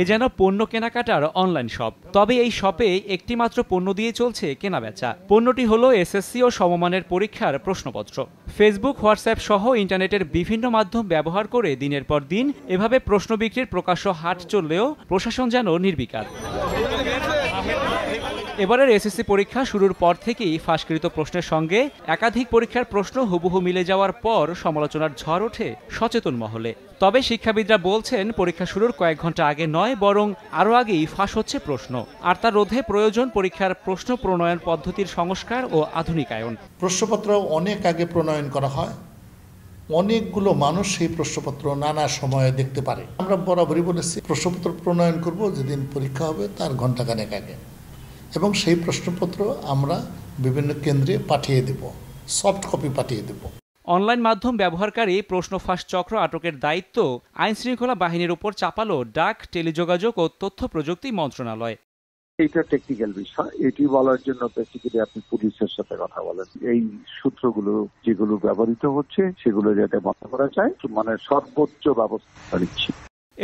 এ যেন পণ্য কেনাকাটার অনলাইন শপ তবে এই শপে একটি মাত্র পণ্য দিয়ে চলছে কেনা বেচা পণ্যটি হলো এসএসসি ও সমমানের পরীক্ষার প্রশ্নপত্র ফেসবুক হোয়াটসঅ্যাপ সহ ইন্টারনেটের বিভিন্ন মাধ্যম ব্যবহার করে দিনের পর দিন এভাবে প্রশ্ন বিক্রির প্রকাশ্য হাট চললেও প্রশাসন যেন নির্বিকার এবারের এসএসসি পরীক্ষা শুরুর পর থেকেই ফাঁসকৃত প্রশ্নের সঙ্গে একাধিক পরীক্ষার প্রশ্ন হুবহু মিলে যাওয়ার পর সমালোচনার ঝড় ওঠে সচেতন মহলে তবে শিক্ষাবিদরা বলছেন পরীক্ষা শুরুর কয়েক ঘন্টা আগে নয় বরং আরও আগেই ফাঁস হচ্ছে প্রশ্ন আর তার রোধে প্রয়োজন পরীক্ষার প্রশ্ন প্রণয়ন পদ্ধতির সংস্কার ও আধুনিকায়ন প্রশ্নপত্র অনেক আগে প্রণয়ন করা হয় অনেকগুলো মানুষ সেই প্রশ্নপত্র নানা সময়ে দেখতে পারে আমরা বরাবরই বলেছি প্রশ্নপত্র প্রণয়ন করব যেদিন পরীক্ষা হবে তার ঘন্টাখানেক আগে এবং সেই প্রশ্নপত্র আমরা বিভিন্ন কেন্দ্রে পাঠিয়ে দেব সফট কপি পাঠিয়ে দেব অনলাইন মাধ্যম ব্যবহারকারী প্রশ্ন ফাঁস চক্র আটকের দায়িত্ব আইন শৃঙ্খলা বাহিনীর উপর চাপালো ডাক টেলিযোগাযোগ ও তথ্য প্রযুক্তি মন্ত্রণালয় এটা টেকনিক্যাল বিষয় এটি বলার জন্য বেসিক্যালি আপনি পুলিশের সাথে কথা বলেন এই সূত্রগুলো যেগুলো ব্যবহৃত হচ্ছে সেগুলো যাতে বন্ধ করা যায় মানে সর্বোচ্চ ব্যবস্থা নিচ্ছি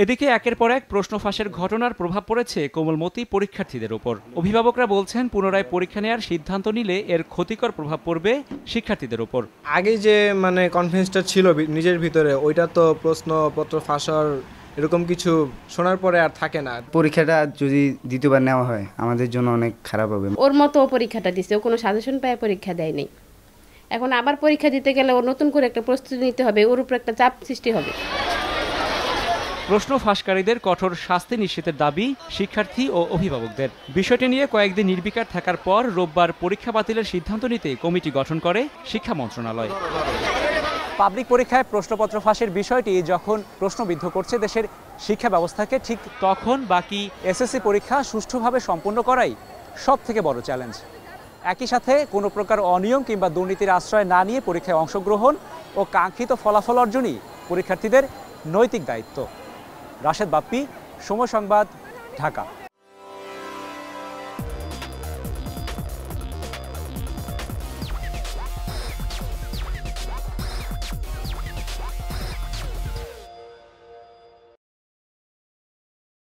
এদিকে একের পর এক প্রশ্ন ফাঁসের ঘটনার প্রভাব পড়েছে কোমলমতি পরীক্ষার্থীদের উপর অভিভাবকরা বলছেন পুনরায় পরীক্ষা নেওয়ার সিদ্ধান্ত নিলে এর ক্ষতিকর প্রভাব পড়বে শিক্ষার্থীদের উপর আগে যে মানে কনফিডেন্সটা ছিল নিজের ভিতরে ওইটা তো প্রশ্নপত্র ফাঁসার এরকম কিছু শোনার পরে আর থাকে না পরীক্ষাটা যদি দ্বিতীয়বার নেওয়া হয় আমাদের জন্য অনেক খারাপ হবে ওর মতো পরীক্ষাটা দিছে ও কোনো সাজেশন পায় পরীক্ষা দেয়নি এখন আবার পরীক্ষা দিতে গেলে ও নতুন করে একটা প্রস্তুতি নিতে হবে ওর উপর একটা চাপ সৃষ্টি হবে প্রশ্ন ফাঁসকারীদের কঠোর শাস্তি নিশ্চিতের দাবি শিক্ষার্থী ও অভিভাবকদের বিষয়টি নিয়ে কয়েকদিন নির্বিকার থাকার পর রোববার পরীক্ষা বাতিলের সিদ্ধান্ত নিতে কমিটি গঠন করে শিক্ষা মন্ত্রণালয় পাবলিক পরীক্ষায় প্রশ্নপত্র ফাঁসের বিষয়টি যখন প্রশ্নবিদ্ধ করছে দেশের শিক্ষা ব্যবস্থাকে ঠিক তখন বাকি এসএসসি পরীক্ষা সুষ্ঠুভাবে সম্পন্ন করাই সব থেকে বড় চ্যালেঞ্জ একই সাথে কোনো প্রকার অনিয়ম কিংবা দুর্নীতির আশ্রয় না নিয়ে পরীক্ষায় অংশগ্রহণ ও কাঙ্ক্ষিত ফলাফল অর্জনই পরীক্ষার্থীদের নৈতিক দায়িত্ব রাশেদ বাপ্পি সময় সংবাদ ঢাকা